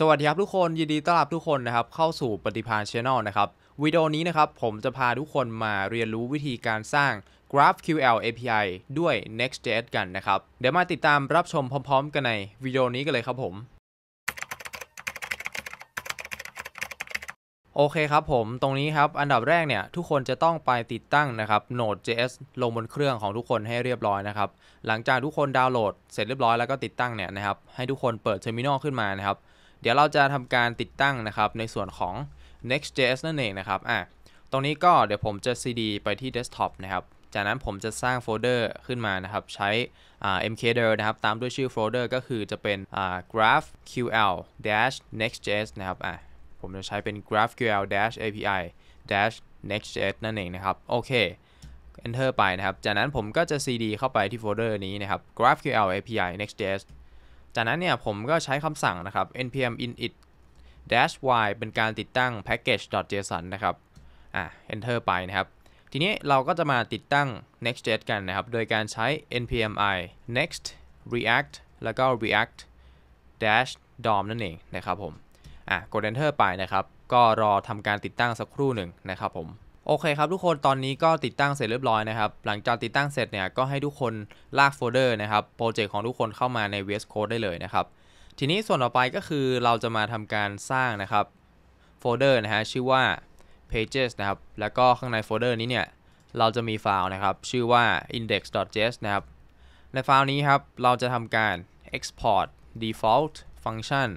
สวัสดีครับทุกคน ยินดีต้อนรับทุกคนนะครับ เข้าสู่ปฏิภาณชแนลนะครับวิดีโอนี้นะครับ ผมจะพาทุกคนมาเรียนรู้วิธีการสร้าง GraphQL API ด้วย Next.js กันนะครับ เดี๋ยวมาติดตามรับชมพร้อม ๆ กันในวิดีโอนี้กันเลยครับผม โอเคครับผม ตรงนี้ครับ อันดับแรกเนี่ยทุกคนจะต้องไปติดตั้งนะครับ Node.js ลงบนเครื่องของทุกคนให้เรียบร้อยนะครับหลังจากทุกคนดาวน์โหลดเสร็จเรียบร้อยแล้วก็ติดตั้งเนี่ยนะครับให้ทุกคนเปิดเทอร์มินอลขึ้นมานะครับเดี๋ยวเราจะทำการติดตั้งนะครับในส่วนของ Next.js นั่นเองนะครับอ่ะตรงนี้ก็เดี๋ยวผมจะ CD ไปที่ Desktop นะครับ จากนั้นผมจะสร้างโฟลเดอร์ขึ้นมานะครับใช้ mkdir นะครับตามด้วยชื่อโฟลเดอร์ก็คือจะเป็น graph ql nextjs นะครับอ่ะผมจะใช้เป็น graph ql a p i nextjs นั่นเองนะครับโอเค enter ไปนะครับ จากนั้นผมก็จะ cd เข้าไปที่โฟลเดอร์นี้นะครับ graph ql api nextjs จากนั้นเนี่ยผมก็ใช้คำสั่งนะครับ npm init y เป็นการติดตั้ง package json นะครับ อ่ะ enter ไปนะครับ ทีนี้เราก็จะมาติดตั้ง nextjs กันนะครับ โดยการใช้ npm i next react แล้วก็ react dash dom นั่นเองนะครับผม อ่ะกด enter ไปนะครับ ก็รอทำการติดตั้งสักครู่หนึ่งนะครับผมโอเคครับทุกคนตอนนี้ก็ติดตั้งเสร็จเรียบร้อยนะครับ หลังจากติดตั้ง เสร็จเนี่ยก็ให้ทุกคนลากโฟลเดอร์นะครับโปรเจกต์ของทุกคนเข้ามาใน VS Code ได้เลยนะครับ ทีนี้ส่วนต่อไปก็คือเราจะมาทำการสร้างนะครับ โฟลเดอร์นะฮะชื่อว่า pages นะครับ แล้วก็ข้างในโฟลเดอร์นี้เนี่ยเราจะมีไฟล์นะครับชื่อว่า index.js นะครับในไฟล์นี้ครับเราจะทำการ export default function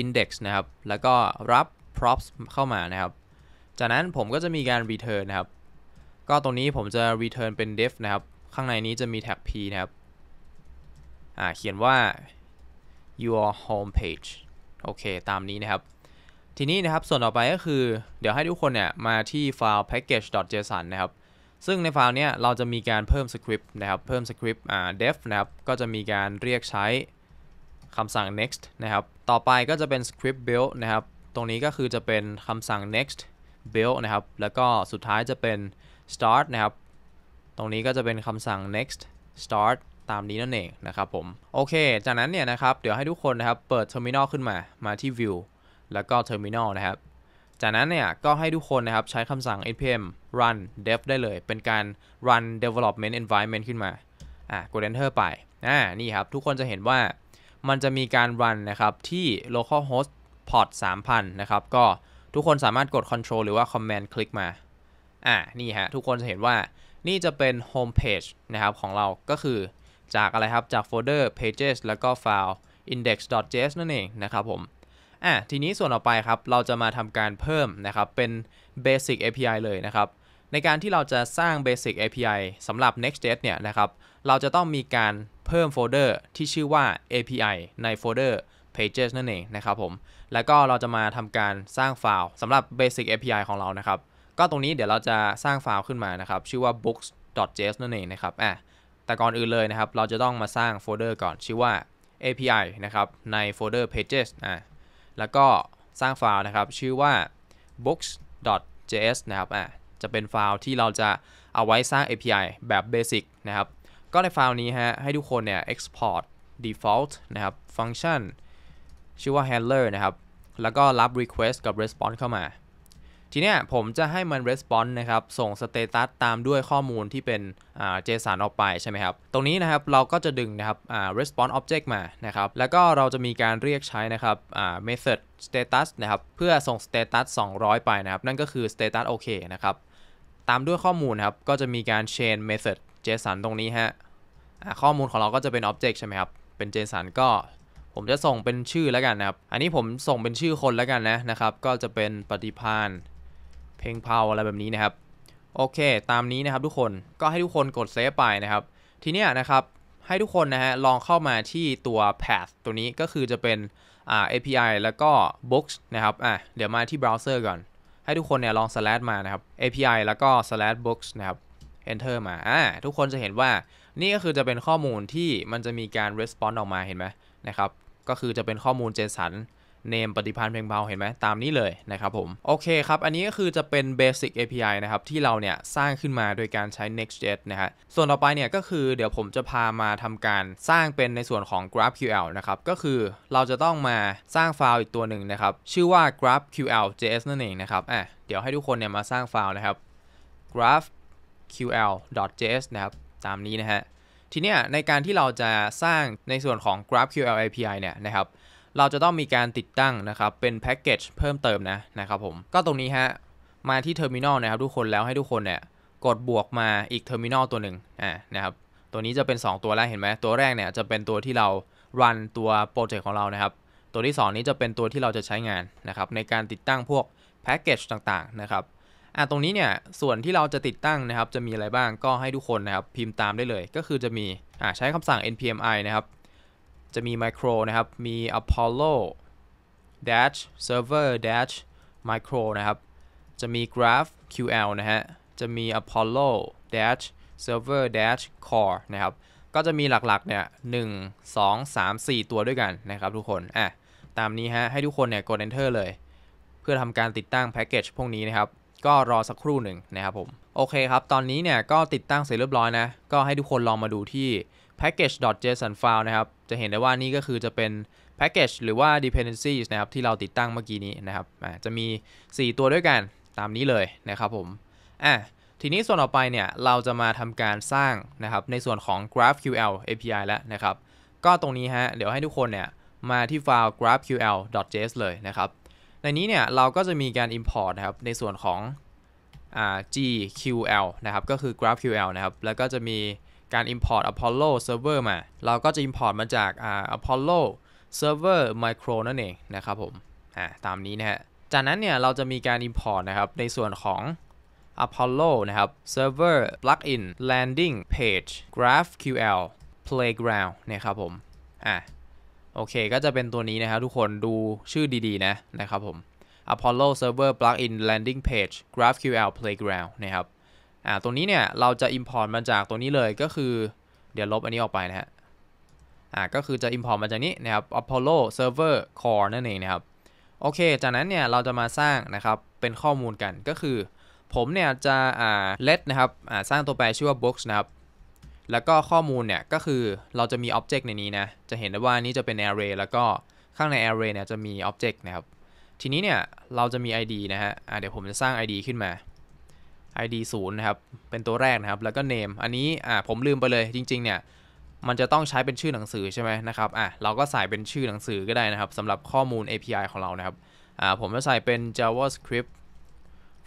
index นะครับ แล้วก็รับ props เข้ามานะครับจากนั้นผมก็จะมีการ return นะครับ ก็ตรงนี้ผมจะ return เป็น def นะครับ ข้างในนี้จะมีแท็ก p นะครับอ่าเขียนว่า your home page โอเค ตามนี้นะครับ ทีนี้นะครับ ส่วนต่อไปก็คือ เดี๋ยวให้ทุกคนเนี่ยมาที่ file package.json นะครับ ซึ่งในไฟล์เนี้ยเราจะมีการเพิ่มสคริปต์นะครับ เพิ่มสคริปต์อ่า def นะครับ ก็จะมีการเรียกใช้คำสั่ง next นะครับ ต่อไปก็จะเป็น script build นะครับ ตรงนี้ก็คือจะเป็นคำสั่ง next build นะครับ แล้วก็สุดท้ายจะเป็น start นะครับ ตรงนี้ก็จะเป็นคำสั่ง next start ตามนี้นั่นเองนะครับผม โอเค จากนั้นเนี่ยนะครับ เดี๋ยวให้ทุกคนนะครับเปิด terminal ขึ้นมา มาที่ view แล้วก็ terminal นะครับ จากนั้นเนี่ย ก็ให้ทุกคนนะครับใช้คำสั่ง npm run dev ได้เลย เป็นการ run development environment ขึ้นมาอ่ะกด enter ไปอ่านี่ครับ ทุกคนจะเห็นว่ามันจะมีการ run นะครับที่ localhost port 3000นะครับ ก็ทุกคนสามารถกด Control หรือว่า Command คลิกมา อ่านี่ฮะ ทุกคนจะเห็นว่านี่จะเป็น Home Page นะครับของเราก็คือจากอะไรครับ จากโฟลเดอร์ Pages แล้วก็ File index.js นั่นเองนะครับผม อ่ะ ทีนี้ส่วนต่อไปครับ เราจะมาทำการเพิ่มนะครับ เป็น Basic API เลยนะครับ ในการที่เราจะสร้าง Basic API สำหรับ Next.js เนี่ยนะครับ เราจะต้องมีการเพิ่มโฟลเดอร์ที่ชื่อว่า API ในโฟลเดอร์ Pages นั่นเองนะครับ ผมแล้วก็เราจะมาทำการสร้างไฟล์สำหรับ Basic API ของเรานะครับ ก็ตรงนี้เดี๋ยวเราจะสร้างไฟล์ขึ้นมานะครับ ชื่อว่า books.js นั่นเองนะครับอ่ะแต่ก่อนอื่นเลยนะครับ เราจะต้องมาสร้างโฟลเดอร์ก่อนชื่อว่า API นะครับในโฟลเดอร์ pages อ่ะแล้วก็สร้างไฟล์นะครับ ชื่อว่า books.js นะครับอ่ะจะเป็นไฟล์ที่เราจะเอาไว้สร้าง API แบบ Basic นะครับก็ในไฟล์นี้ฮะให้ทุกคนเนี่ย export default นะครับ function ชื่อว่า handler นะครับ แล้วก็รับ request กับ response เข้ามา ทีนี้ผมจะให้มัน response นะครับ ส่ง status ตามด้วยข้อมูลที่เป็น JSON ออกไปใช่ไหมครับ ตรงนี้นะครับเราก็จะดึงนะครับ response object มา นะครับ แล้วก็เราจะมีการเรียกใช้นะครับ method status นะครับ เพื่อส่ง status 200 ไปนะครับ นั่นก็คือ status OK นะครับ ตามด้วยข้อมูลครับ ก็จะมีการ chain method JSON ตรงนี้ฮะข้อมูลของเราก็จะเป็น object ใช่ไหมครับ เป็น JSON ก็ผมจะส่งเป็นชื่อแล้วกันนะครับ อันนี้ผมส่งเป็นชื่อคนแล้วกันนะนะครับ ก็จะเป็นปฏิพานเพลงเพาอะไรแบบนี้นะครับ โอเค ตามนี้นะครับทุกคน ก็ให้ทุกคนกดเซฟไปนะครับ ทีนี้นะครับ ให้ทุกคนนะฮะ ลองเข้ามาที่ตัว path ตัวนี้ก็คือจะเป็น อ่า API แล้วก็ books นะครับ อ่ะเดี๋ยวมาที่ browser ก่อน ให้ทุกคนเนี่ยลอง slash มานะครับ API แล้วก็ slash books นะครับ enter มา อ่า ทุกคนจะเห็นว่า นี่ก็คือจะเป็นข้อมูลที่มันจะมีการ response ออกมา เห็นไหมนะครับ ก็คือจะเป็นข้อมูลเจสัน เนมปฏิพันธ์เพลงเบาเห็นไหมตามนี้เลยนะครับผม โอเคครับ อันนี้ก็คือจะเป็น Basic API นะครับ ที่เราเนี่ยสร้างขึ้นมาโดยการใช้ Next.js นะฮะส่วนต่อไปเนี่ยก็คือเดี๋ยวผมจะพามาทำการสร้างเป็นในส่วนของ GraphQL นะครับ ก็คือเราจะต้องมาสร้างไฟล์อีกตัวหนึ่งนะครับ ชื่อว่า GraphQL.js นั่นเองนะครับอ่ะเดี๋ยวให้ทุกคนเนี่ยมาสร้างไฟล์นะครับ GraphQL.js นะครับตามนี้นะฮะทีเนี้ยในการที่เราจะสร้างในส่วนของ GraphQL API เนี่ยนะครับ เราจะต้องมีการติดตั้งนะครับ เป็นแพ็กเกจเพิ่มเติมนะนะครับผมก็ตรงนี้ฮะมาที่เทอร์มินอลนะครับทุกคนแล้วให้ทุกคนเนี่ย กดบวกมาอีกเทอร์มินอลตัวหนึ่งอ่านะครับตัวนี้จะเป็น 2 ตัวแรกเห็นไหมตัวแรกเนี่ยจะเป็นตัวที่เรา run ตัวโปรเจกต์ของเรานะครับ ตัวที่ 2 นี้จะเป็นตัวที่เราจะใช้งานนะครับ ในการติดตั้งพวกแพ็กเกจต่างๆ นะครับอ่ะตรงนี้เนี่ย ส่วนที่เราจะติดตั้งนะครับ จะมีอะไรบ้าง ก็ให้ทุกคนนะครับ พิมพ์ตามได้เลย ก็คือจะมี อ่ะใช้คำสั่ง npmi นะครับ จะมี micro นะครับ มี apollo dash server dash micro นะครับ จะมี graph ql นะฮะ จะมี apollo dash server dash core นะครับ ก็จะมีหลัก ๆ เนี่ยหนึ่งสองสามสี่ตัวด้วยกันนะครับทุกคน อ่ะตามนี้ฮะ ให้ทุกคนเนี่ยกด enter เลย เพื่อทำการติดตั้งแพ็กเกจพวกนี้นะครับก็รอสักครู่หนึ่งนะครับผม โอเคครับตอนนี้เนี่ยก็ติดตั้งเสร็จเรียบร้อยนะ ก็ให้ทุกคนลองมาดูที่ package.json file นะครับ จะเห็นได้ว่านี่ก็คือจะเป็น package หรือว่า dependencies นะครับ ที่เราติดตั้งเมื่อกี้นี้นะครับ จะมี 4 ตัวด้วยกันตามนี้เลยนะครับผมอ่ะทีนี้ส่วนต่อไปเนี่ยเราจะมาทำการสร้างนะครับในส่วนของ GraphQL API แล้วนะครับ ก็ตรงนี้ฮะเดี๋ยวให้ทุกคนเนี่ยมาที่ไฟล์ graphql.js เลยนะครับในนี้เนี่ยเราก็จะมีการ Import นะครับในส่วนของ GQL นะครับก็คือ GraphQL นะครับ แล้วก็จะมีการ Import Apollo Server มาเราก็จะ Import มาจาก Apollo Server Micro นั่นเองนะครับผมตามนี้นะฮะจากนั้นเนี่ยเราจะมีการ Import นะครับในส่วนของ Apollo นะครับ Server Plugin Landing Page GraphQL Playground นะครับผมอ่ะโอเค ก็จะเป็นตัวนี้นะครับทุกคนดูชื่อดีๆ นะ นะครับผม Apollo Server Plugin Landing Page GraphQL Playground นะครับ อ่าตัวนี้เนี่ยเราจะ import มาจากตัวนี้เลยก็คือ เดี๋ยวลบอันนี้ออกไปนะฮะ อ่า ก็คือจะ import มาจากนี้นะครับ Apollo Server Core นั่นเองนะครับ โอเค จากนั้นเนี่ยเราจะมาสร้างนะครับ เป็นข้อมูลกัน ก็คือ ผมเนี่ยจะ อ่า let นะครับ อ่า สร้างตัวแปรชื่อว่า books นะครับแล้วก็ข้อมูล เนี่ย ก็คือเราจะมีออ็บเจกต์ในนี้นะ จะเห็นได้ว่านี้จะเป็น Array แล้วก็ข้างใน Array เนี่ยจะมีออ็บเจกต์นะครับ ทีนี้เนี่ยเราจะมี ID นะฮะะเดี๋ยวผมจะสร้าง ID ขึ้นมา ID 0 นะครับ เป็นตัวแรกนะครับ แล้วก็ name อันนี้อ่าผมลืมไปเลยจริงๆเนี่ยมันจะต้องใช้เป็นชื่อหนังสือใช่ไหมนะครับ อ่ะ เราก็ใส่เป็นชื่อหนังสือก็ได้นะครับสำหรับข้อมูล API ของเรานะครับ อ่าผมจะใส่เป็น JavaScript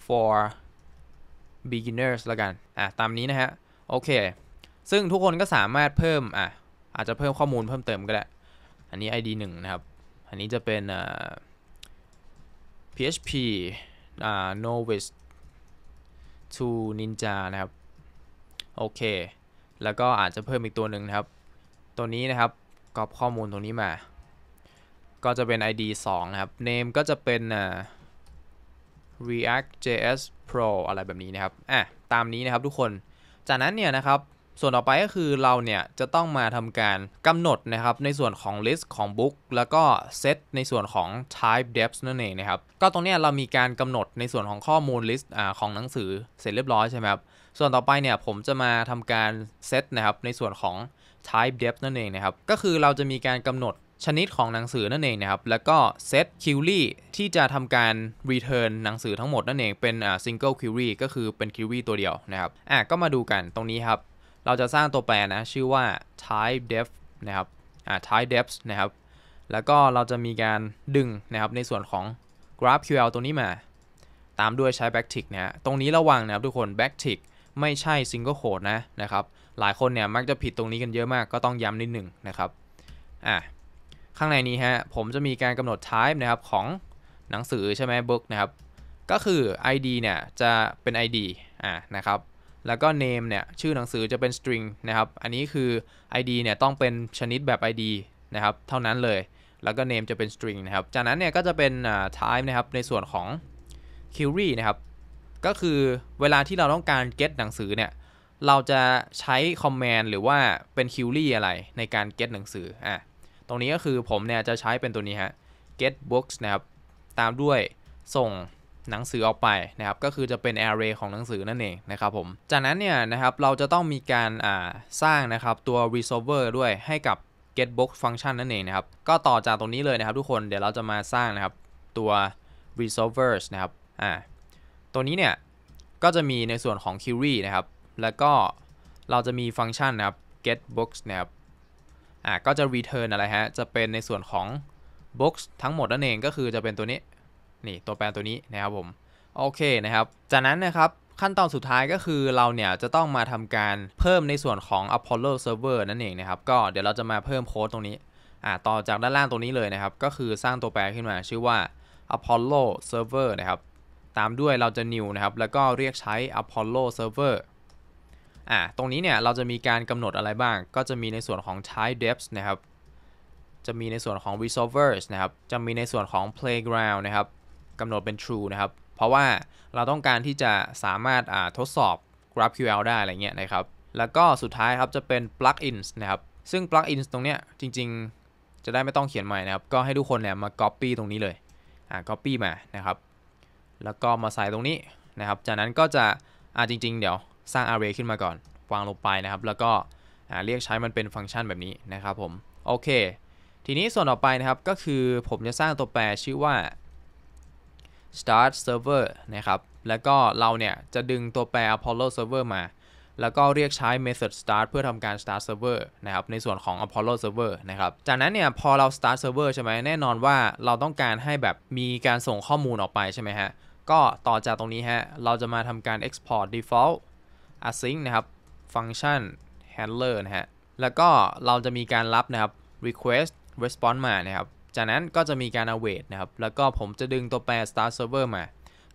for beginners ละกัน อ่ะตามนี้นะฮะ โอเคซึ่งทุกคนก็สามารถเพิ่มอ่ะ อาจจะเพิ่มข้อมูลเพิ่มเติมก็ได้ อันนี้ ID 1นะครับ อันนี้จะเป็นอ่า PHP novice to ninja นะครับโอเคแล้วก็อาจจะเพิ่มอีกตัวหนึ่งนะครับ ตัวนี้นะครับกรอบข้อมูลตรงนี้มา ก็จะเป็น ID 2 นะครับ name ก็จะเป็นอ่า React JS Pro อะไรแบบนี้นะครับอ่ะตามนี้นะครับทุกคนจากนั้นเนี่ยนะครับส่วนต่อไปก็คือเราเนี่ยจะต้องมาทำการกำหนดนะครับในส่วนของ list ของ book แล้วก็ set ในส่วนของ type depth นั่นเองนะครับ ก็ตรงนี้เรามีการกำหนดในส่วนของข้อมูล list อของหนังสือเสร็จเรียบร้อยใช่ไหมครับส่วนต่อไปเนี่ยผมจะมาทำการ set นะครับในส่วนของ type depth นั่นเองนะครับ ก็คือเราจะมีการกำหนดชนิดของหนังสือนั่นเองนะครับ แล้วก็เซตคิวรี่ที่จะทำการ return หนังสือทั้งหมดนั่นเองเป็น single query ก็คือเป็น query ตัวเดียวนะครับอ่ะก็มาดูกันตรงนี้ครับเราจะสร้างตัวแปรนะชื่อว่า type def นะครับอ่า type def นะครับ แล้วก็เราจะมีการดึงนะครับในส่วนของ GraphQL ตัวนี้มาตามด้วยใช้ backtick นะฮะตรงนี้ระวังนะครับทุกคน backtick ไม่ใช่ single quote นะนะครับ หลายคนเนี่ยมักจะผิดตรงนี้กันเยอะมากก็ต้องย้ำนิดหนึ่งนะครับ อ่าข้างในนี้ฮะผมจะมีการกำหนด type นะครับของหนังสือใช่ไหม book นะครับ ก็คือ ID เนี่ยจะเป็น ID อ่านะครับแล้วก็ name เนี่ยชื่อหนังสือจะเป็น string นะครับอันนี้คือ id เนี่ยต้องเป็นชนิดแบบ id นะครับเท่านั้นเลยแล้วก็ name จะเป็น string นะครับจากนั้นเนี่ยก็จะเป็น t i m e นะครับในส่วนของ query นะครับก็คือเวลาที่เราต้องการ get หนังสือเนี่ยเราจะใช้ command หรือว่าเป็น query อะไร ในการ get หนังสืออ่ะตรงนี้ก็คือผมเนี่ยจะใช้เป็นตัวนี้ฮะ get books นะครับตามด้วยส่งหนังสือออกไปนะครับก็คือจะเป็น array ของหนังสือนั่นเองนะครับผมจากนั้นเนี่ยนะครับเราจะต้องมีการสร้างนะครับตัว resolver ด้วยให้กับ getbox function นั่นเองนะครับ ก็ต่อจากตรงนี้เลยนะครับ ทุกคนเดี๋ยวเราจะมาสร้างนะครับตัว resolvers นะครับอ่าตัวนี้เนี่ยก็จะมีในส่วนของ query นะครับแล้วก็เราจะมีฟังก์ชันนะครับ getbox นะครับอ่าก็จะ return อะไรฮะจะเป็นในส่วนของ box ทั้งหมดนั่นเองก็คือจะเป็นตัวนี้นี่ ตัวแปรตัวนี้ นะครับผมโอเคนะครับ จากนั้นนะครับขั้นตอนสุดท้ายก็คือเราเนี่ยจะต้องมาทำการเพิ่มในส่วนของ Apollo Server นั่นเองนะครับก็เดี๋ยวเราจะมาเพิ่มโค้ดตรงนี้อ่าต่อจากด้านล่างตรงนี้เลยนะครับ ก็คือสร้างตัวแปรขึ้นมาชื่อว่า Apollo Server นะครับ ตามด้วยเราจะ new นะครับ แล้วก็เรียกใช้ Apollo Server อ่าตรงนี้เนี่ยเราจะมีการกำหนดอะไรบ้าง ก็จะมีในส่วนของ type depth นะครับ จะมีในส่วนของ resolvers นะครับ จะมีในส่วนของ playground นะครับกำหนด เป็น true นะครับ เพราะว่าเราต้องการที่จะสามารถทดสอบ GraphQL ได้อะไรเงี้ยนะครับ แล้วก็สุดท้าย ครับ จะเป็น plugins นะครับ ซึ่ง plugins ตรงเนี้ย จริง ๆ จะได้ ไม่ ต้องเขียนใหม่นะครับ ก็ให้ ทุกคนเนี่ยมา copy ตรงนี้เลยอ่า copy มา นะครับ แล้วก็มา ใส่ ตรงนี้นะครับ จากนั้นก็จะอ่าจริง ๆ เดี๋ยวสร้าง array ขึ้นมาก่อน วางลงไปนะครับ แล้วก็อ่าเรียกใช้มันเป็นฟังก์ชันแบบนี้นะครับผม โอเค ทีนี้ส่วนต่อไปนะครับ ก็คือผมจะสร้างตัวแปรชื่อว่า start server นะครับ แล้วก็เราเนี่ยจะดึงตัวแปร apollo server มา แล้วก็เรียกใช้ method start เพื่อทำการ start server นะครับ ในส่วนของ apollo server นะครับ จากนั้นเนี่ยพอเรา start server ใช่ไหม แน่นอนว่าเราต้องการให้แบบมีการส่งข้อมูลออกไปใช่ไหมฮะ ก็ต่อจากตรงนี้ฮะ เราจะมาทำการ export default async นะครับ function handler นะฮะ แล้วก็เราจะมีการรับนะครับ request response มานะครับจากนั้นก็จะมีการ await นะครับ แล้วก็ผมจะดึงตัวแปร start server มา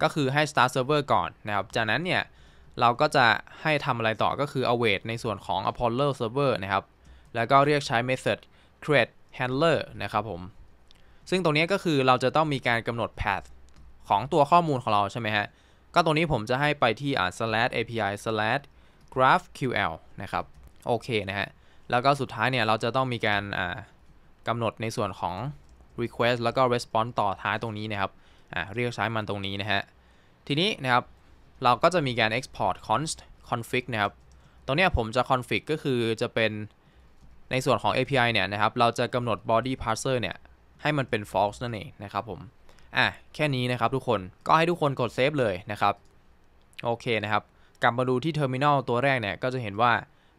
ก็คือให้ start server ก่อนนะครับ จากนั้นเนี่ย เราก็จะให้ทำอะไรต่อก็คือ await ในส่วนของ apollo server นะครับ แล้วก็เรียกใช้ method create handler นะครับผม ซึ่งตรงนี้ก็คือเราจะต้องมีการกำหนด path ของตัวข้อมูลของเราใช่ไหมฮะ ก็ตรงนี้ผมจะให้ไปที่อ่า slash api slash graphql นะครับ โอเคนะฮะ แล้วก็สุดท้ายเนี่ยเราจะต้องมีการกำหนดในส่วนของ request แล้วก็ response ต่อท้ายตรงนี้นะครับอ่าเรียกใช้มันตรงนี้นะฮะ ทีนี้นะครับ เราก็จะมีการ export const config นะครับ ตรงนี้ผมจะ config ก็คือจะเป็นในส่วนของ API เนี่ยนะครับ เราจะกำหนด body parser เนี่ย ให้มันเป็น false นั่นเองนะครับผมอ่ะแค่นี้นะครับทุกคน ก็ให้ทุกคนกด save เลยนะครับ โอเคนะครับ กลับมาดูที่ terminal ตัวแรกเนี่ย ก็จะเห็นว่า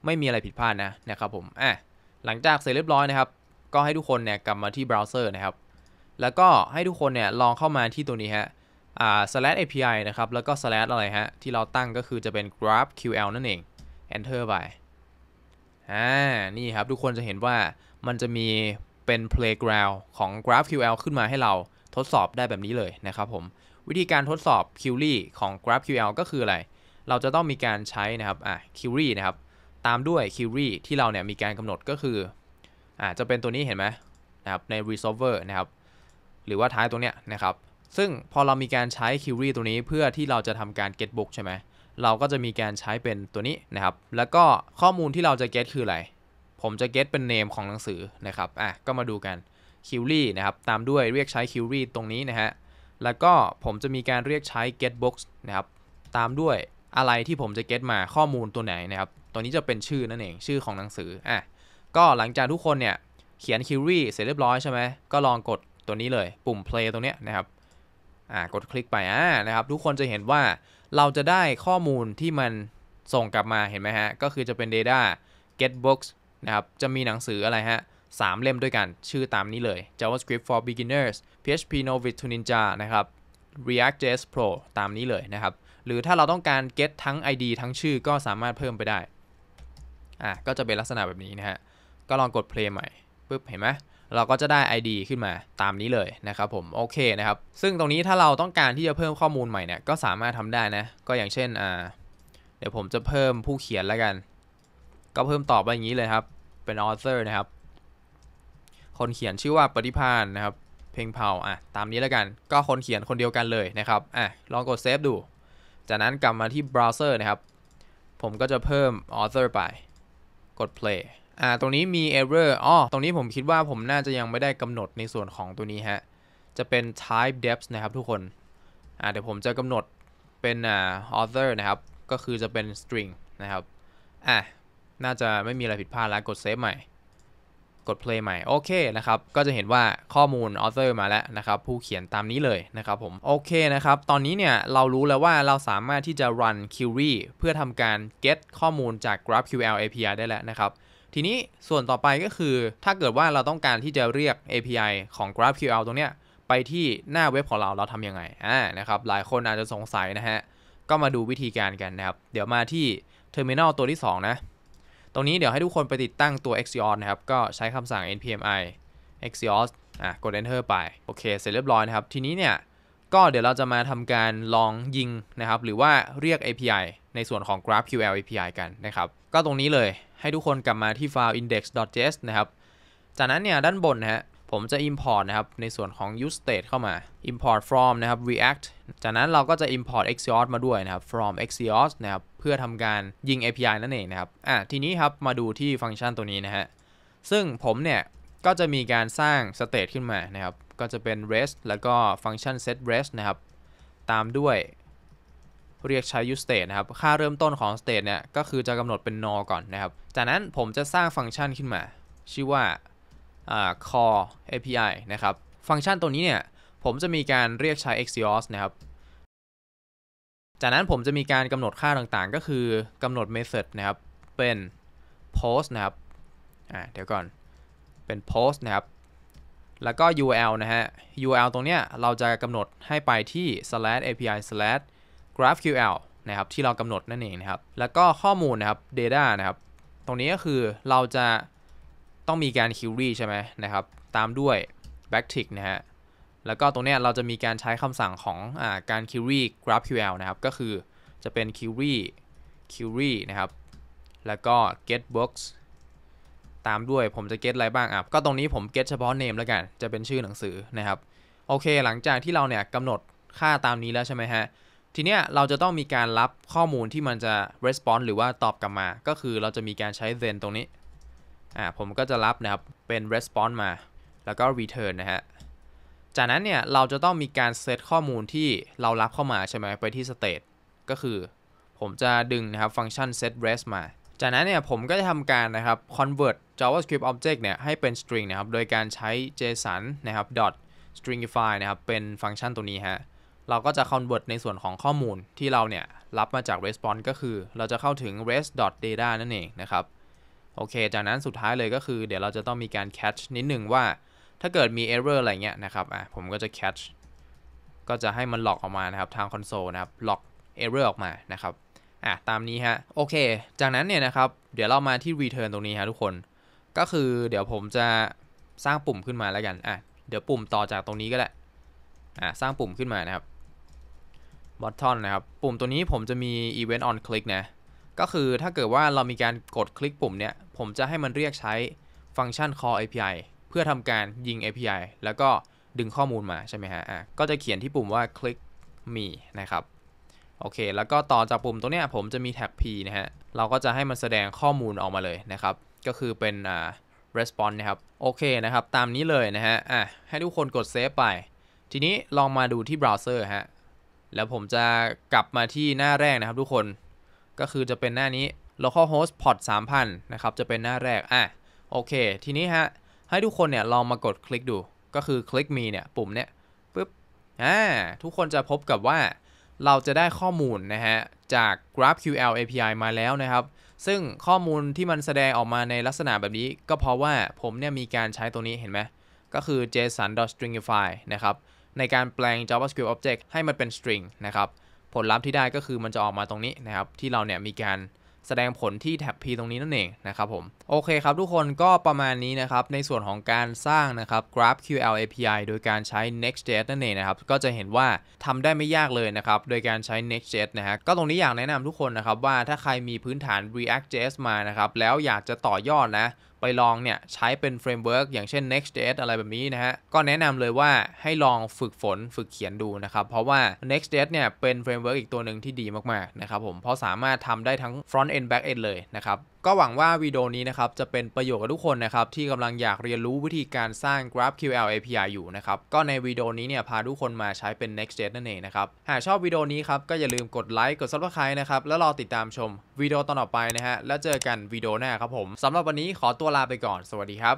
ไม่มีอะไรผิดพลาดนะนะครับผมอ่ะหลังจากเสร็จเรียบร้อยนะครับก็ให้ทุกคนเนี่ยกลับมาที่เบราว์เซอร์นะครับ แล้วก็ให้ทุกคนเนี่ยลองเข้ามาที่ตัวนี้ ฮะ อ่า slash API นะครับ แล้วก็ slash อะไรฮะที่เราตั้งก็คือจะเป็น GraphQL นั่นเอง enter ไป อ่า นี่ครับทุกคนจะเห็นว่ามันจะมีเป็น playground ของ GraphQL ขึ้นมาให้เราทดสอบได้แบบนี้เลยนะครับผม วิธีการทดสอบ query ของ GraphQL ก็คืออะไร เราจะต้องมีการใช้นะครับ อ่า query นะครับ ตามด้วย query ที่เราเนี่ยมีการกำหนดก็คือ่าจะเป็นตัวนี้เห็นไหมนะครับใน resolver นะครับหรือว่าท้ายตัวเนี้ยนะครับ ซึ่งพอเรามีการใช้ query ตัวนี้เพื่อที่เราจะทำการ get book ใช่ไหมเราก็จะมีการใช้เป็นตัวนี้นะครับ แล้วก็ข้อมูลที่เราจะ get คืออะไรผมจะ get เป็น name ของหนังสือนะครับอ่ะก็มาดูกัน query นะครับตามด้วยเรียกใช้ query ตรงนี้ นะฮะ แล้วก็ผมจะมีการเรียกใช้ get b o o k นะครับ ตามด้วยอะไรที่ผมจะ get มาข้อมูลตัวไหนนะครับ ตัวนี้จะเป็นชื่อนั่นเองชื่อของหนังสืออ่ะก็หลังจากทุกคนเนี่ย เขียนคิวรี่เสร็จเรียบร้อยใช่ไหมก็ลองกดตัวนี้เลย ปุ่ม play ตรงนี้นะครับอ่ากดคลิกไปอ่านะครับทุกคนจะเห็นว่าเราจะได้ข้อมูลที่มันส่งกลับมาเห็นไหมฮะ ก็คือจะเป็น data get books นะครับ จะมีหนังสืออะไรฮะสามเล่มด้วยกัน ชื่อตามนี้เลย JavaScript for beginners PHP novice to ninja นะครับ React.js Pro ตามนี้เลยนะครับ หรือถ้าเราต้องการ get ทั้ง ID ทั้งชื่อก็สามารถเพิ่มไปได้อ่ะก็จะเป็นลักษณะแบบนี้นะฮะก็ลองกด play ใหม่ปุ๊บ เห็นไหมเราก็จะได้ ID ขึ้นมาตามนี้เลยนะครับ ผมโอเคนะครับ ซึ่งตรงนี้ถ้าเราต้องการที่จะเพิ่มข้อมูลใหม่เนี่ย ก็สามารถทำได้นะ ก็อย่างเช่นอ่าเดี๋ยวผมจะเพิ่มผู้เขียนแล้วกัน ก็เพิ่มตอบไปอย่างนี้เลยครับ เป็น author นะครับ คนเขียนชื่อว่าปฏิพานนะครับ เพลงเผาอ่ะตามนี้แล้วกัน ก็คนเขียนคนเดียวกันเลยนะครับอ่ะลองกดเซฟดู จากนั้นกลับมาที่เบราว์เซอร์นะครับ ผมก็จะเพิ่ม author ไป กด play อ่าตรงนี้มี error อ๋อตรงนี้ผมคิดว่าผมน่าจะยังไม่ได้กำหนดในส่วนของตัวนี้ฮะ จะเป็น type depth นะครับทุกคนอ่าเดี๋ยวผมจะกำหนดเป็นอ่า author นะครับ ก็คือจะเป็น string นะครับ อ่ะ น่าจะไม่มีอะไรผิดพลาดแล้ว กด save ใหม่ กด play ใหม่ โอเคนะครับ ก็จะเห็นว่าข้อมูล author มาแล้วนะครับ ผู้เขียนตามนี้เลยนะครับผม โอเคนะครับ ตอนนี้เนี่ยเรารู้แล้วว่าเราสามารถที่จะ run query เพื่อทำการ get ข้อมูลจาก GraphQL API ได้แล้วนะครับทีนี้ส่วนต่อไปก็คือถ้าเกิดว่าเราต้องการที่จะเรียก API ของ GraphQL ตรงเนี้ยไปที่หน้าเว็บของเราเราทำยังไงอ่านะครับ หลายคนอาจจะสงสัยนะฮะ ก็มาดูวิธีการกันนะครับ เดี๋ยวมาที่เทอร์มินอลตัวที่ 2 นะ ตรงนี้เดี๋ยวให้ทุกคนไปติดตั้งตัว Axios นะครับ ก็ใช้คำสั่ง npm i Axios อ่ะกด enter ไป โอเค เสร็จเรียบร้อยนะครับ ทีนี้เนี่ยก็เดี๋ยวเราจะมาทำการลองยิงนะครับ หรือว่าเรียก API ในส่วนของ GraphQL API กันนะครับ ก็ตรงนี้เลยให้ทุกคนกลับมาที่ file index.js นะครับ จากนั้นเนี่ย ด้านบนนะฮะผมจะ import นะครับ ในส่วนของ use state เข้ามา import from นะครับ react จากนั้นเราก็จะ import axios มาด้วยนะครับ from axios นะครับ เพื่อทำการยิง API นั่นเองนะครับ อ่ะทีนี้ครับ มาดูที่ฟังก์ชันตัวนี้นะฮะซึ่งผมเนี่ย ก็จะมีการสร้าง state ขึ้นมานะครับ ก็จะเป็น rest แล้วก็ฟังก์ชัน set rest นะครับ ตามด้วยเรียกใช้ use state นะครับ ค่าเริ่มต้นของ state เนี่ย ก็คือจะกำหนดเป็น null ก่อนนะครับ จากนั้นผมจะสร้างฟังก์ชันขึ้นมาชื่อว่า call API นะครับ ฟังก์ชันตัวนี้เนี่ย ผมจะมีการเรียกใช้ Axios นะครับ จากนั้นผมจะมีการกำหนดค่าต่างๆ ก็คือกำหนด method นะครับเป็น post นะครับเดี๋ยวก่อน เป็น post นะครับ แล้วก็ URL นะฮะ URL ตรงเนี้ยเราจะกำหนดให้ไปที่ slash api slash GraphQL นะครับที่เรากำหนดนั่นเองนะครับแล้วก็ข้อมูลนะครับ Data นะครับตรงนี้ก็คือเราจะต้องมีการ Query ใช่ไหมนะครับตามด้วย Backtick นะฮะแล้วก็ตรงนี้เราจะมีการใช้คำสั่งของอการ Query GraphQL นะครับก็คือจะเป็น Query Query นะครับแล้วก็ get box ตามด้วยผมจะ get อะไรบ้างอ่ะก็ตรงนี้ผม get เฉพาะ name แล้วกัน จะเป็นชื่อหนังสือนะครับโอเค หลังจากที่เราเนี่ยกำหนดค่าตามนี้แล้วใช่ไหมฮะทีเนี้ยเราจะต้องมีการรับข้อมูลที่มันจะ response หรือว่าตอบกลับมา ก็คือเราจะมีการใช้ then ตรงนี้อ่าผมก็จะรับนะครับเป็น response มา แล้วก็ return นะฮะ จากนั้นเนี่ยเราจะต้องมีการเซตข้อมูลที่เรารับเข้ามาใช่ไหมไปที่ state ก็คือ ผมจะดึงนะครับฟังก์ชัน set rest มา จากนั้นเนี่ยผมก็จะทำการนะครับ convert javascript object เนี่ยให้เป็น string นะครับ โดยการใช้ json นะครับ dot stringify นะครับเป็นฟังก์ชันตัวนี้ฮะเราก็จะคอนเวิร์ตในส่วนของข้อมูลที่เราเนี่ยรับมาจาก response ก็คือเราจะเข้าถึง res.data t นั่นเองนะครับ โอเค จากนั้นสุดท้ายเลยก็คือ เดี๋ยวเราจะต้องมีการ catch นิดหนึ่งว่า ถ้าเกิดมี error อะไรเงี้ยนะครับอ่ะผมก็จะ catch ก็จะให้มันล็อกออกมานะครับ ทางคอนโซลนะครับล็อก error ออกมานะครับอ่ะตามนี้ฮะโอเค จากนั้นเนี่ยนะครับ เดี๋ยวเรามาที่ return ตรงนี้ฮะทุกคน ก็คือเดี๋ยวผมจะสร้างปุ่มขึ้นมาแล้วกันอ่ะ เดี๋ยวปุ่มต่อจากตรงนี้ก็แหละอ่ะสร้างปุ่มขึ้นมานะครับบอททอนนะครับ ปุ่มตัวนี้ผมจะมี Event on Click นะ ก็คือถ้าเกิดว่าเรามีการกดคลิกปุ่มเนี่ย ผมจะให้มันเรียกใช้ฟังก์ชัน call API เพื่อทำการยิง API แล้วก็ดึงข้อมูลมาใช่ไหมฮะ อ่ะ ก็จะเขียนที่ปุ่มว่า click me นะครับ โอเค แล้วก็ต่อจากปุ่มตัวเนี้ยผมจะมีแท็ก p นะฮะ เราก็จะให้มันแสดงข้อมูลออกมาเลยนะครับ ก็คือเป็นอ่า response นะครับ โอเคนะครับ ตามนี้เลยนะฮะ อ่ะ ให้ทุกคนกดเซฟไป ทีนี้ลองมาดูที่เบราว์เซอร์ฮะแล้วผมจะกลับมาที่หน้าแรกนะครับทุกคนก็คือจะเป็นหน้านี้ local host port 3000 นะครับจะเป็นหน้าแรก อ่ะ โอเค ทีนี้ฮะ ให้ทุกคนเนี่ย ลองมากดคลิกดูก็คือคลิกมีเนี่ยปุ่มเนี่ยปึ๊บ อ่าทุกคนจะพบกับว่าเราจะได้ข้อมูลนะฮะ จาก GraphQL API มาแล้วนะครับ ซึ่งข้อมูลที่มันแสดงออกมาในลักษณะแบบนี้ก็เพราะว่าผมเนี่ยมีการใช้ตัวนี้เห็นไหมก็คือ json.stringify นะครับในการแปลง JavaScript Object ให้มันเป็น String นะครับผลลัพธ์ที่ได้ก็คือมันจะออกมาตรงนี้นะครับ ที่เราเนี่ยมีการแสดงผลที่แท็บ P ตรงนี้นั่นเองนะครับ ผมโอเคครับทุกคนก็ประมาณนี้นะครับในส่วนของการสร้างนะครับ GraphQL API โดยการใช้ Next.js นั่นเองนะครับ ก็จะเห็นว่าทำได้ไม่ยากเลยนะครับ โดยการใช้ Next.js นะฮะก็ตรงนี้อยากแนะนำทุกคนนะครับ ว่าถ้าใครมีพื้นฐาน React.js มานะครับ แล้วอยากจะต่อยอดนะไปลองเนี่ยใช้เป็นเฟรมเวิร์กอย่างเช่น Next.js อะไรแบบนี้นะฮะ ก็แนะนำเลยว่าให้ลองฝึกฝนฝึกเขียนดูนะครับ เพราะว่า Next.js เนี่ยเป็นเฟรมเวิร์กอีกตัวหนึ่งที่ดีมาก ๆ นะครับผม เพราะสามารถทำได้ทั้ง Front End Back End เลยนะครับก็หวังว่าวิดีโอนี้นะครับ จะเป็นประโยชน์กับทุกคนนะครับ ที่กำลังอยากเรียนรู้วิธีการสร้าง GraphQL API อยู่นะครับ ก็ในวิดีโอนี้เนี่ยพาทุกคนมาใช้เป็น Next.js นั่นเองนะครับหากชอบวิดีโอนี้ครับ ก็อย่าลืมกดไลค์กด Subscribe นะครับ แล้วรอติดตามชม วิดีโอตอนต่อไปนะฮะ แล้วเจอกันวิดีโอหน้าครับผมสำหรับวันนี้ขอตัวลาไปก่อนสวัสดีครับ